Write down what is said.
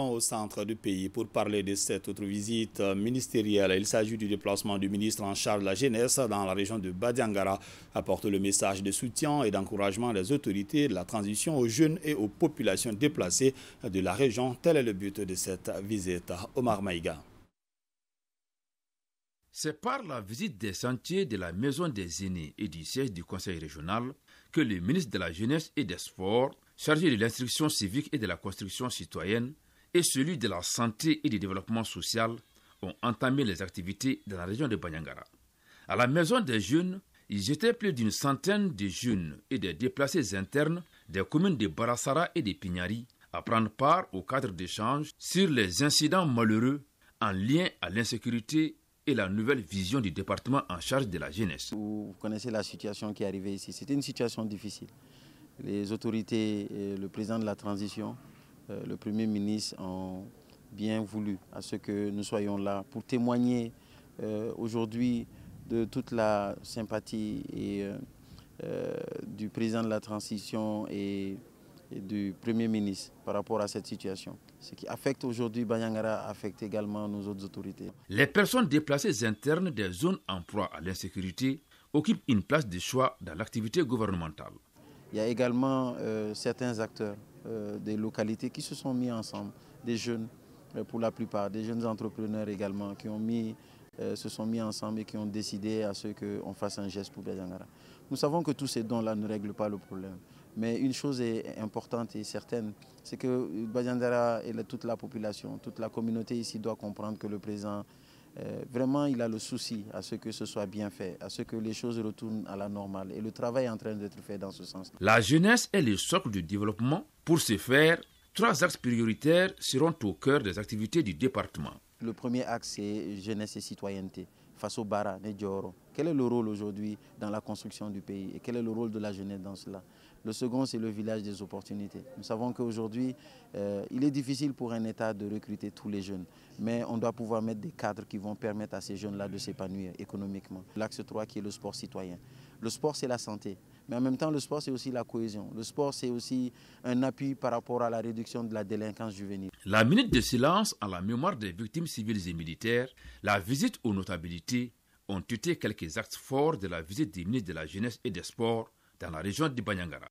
au centre du pays pour parler de cette autre visite ministérielle. Il s'agit du déplacement du ministre en charge de la jeunesse dans la région de Badiangara. Apporte le message de soutien et d'encouragement des autorités de la transition aux jeunes et aux populations déplacées de la région. Tel est le but de cette visite. Omar Maïga. C'est par la visite des sentiers de la Maison des aînés et du siège du Conseil régional que le ministre de la Jeunesse et des Sports, chargé de l'instruction civique et de la construction citoyenne, et celui de la santé et du développement social ont entamé les activités dans la région de Banyangara. À la maison des jeunes, ils étaient plus d'une centaine de jeunes et des déplacés internes des communes de Barassara et de Pignari à prendre part au cadre d'échange sur les incidents malheureux en lien à l'insécurité et la nouvelle vision du département en charge de la jeunesse. Vous connaissez la situation qui est arrivée ici. C'était une situation difficile. Les autorités, et le président de la transition, euh, le Premier ministre ont bien voulu à ce que nous soyons là pour témoigner euh, aujourd'hui de toute la sympathie euh, du président de la transition et, du Premier ministre par rapport à cette situation. Ce qui affecte aujourd'hui Banyangara affecte également nos autres autorités. Les personnes déplacées internes des zones en proie à l'insécurité occupent une place de choix dans l'activité gouvernementale. Il y a également certains acteurs euh, des localités qui se sont mis ensemble, des jeunes euh, pour la plupart, des jeunes entrepreneurs également qui ont mis, euh, se sont mis ensemble et qui ont décidé à ce qu'on fasse un geste pour Badiandara. Nous savons que tous ces dons-là ne règlent pas le problème. Mais une chose est importante et certaine, c'est que Badiandara et toute la population, toute la communauté ici doit comprendre que le présent, euh, vraiment, il a le souci à ce que ce soit bien fait, à ce que les choses retournent à la normale. Et le travail est en train d'être fait dans ce sens. La jeunesse est le socle du développement. Pour ce faire, trois axes prioritaires seront au cœur des activités du département. Le premier axe, c'est jeunesse et citoyenneté, face au Bara, Nedjoro. Quel est le rôle aujourd'hui dans la construction du pays et quel est le rôle de la jeunesse dans cela Le second, c'est le village des opportunités. Nous savons qu'aujourd'hui, euh, il est difficile pour un État de recruter tous les jeunes, mais on doit pouvoir mettre des cadres qui vont permettre à ces jeunes-là de s'épanouir économiquement. L'axe 3 qui est le sport citoyen. Le sport, c'est la santé. Mais en même temps, le sport, c'est aussi la cohésion. Le sport, c'est aussi un appui par rapport à la réduction de la délinquance juvénile. La minute de silence à la mémoire des victimes civiles et militaires, la visite aux notabilités ont été quelques actes forts de la visite du ministre de la Jeunesse et des Sports dans la région du Banyangara.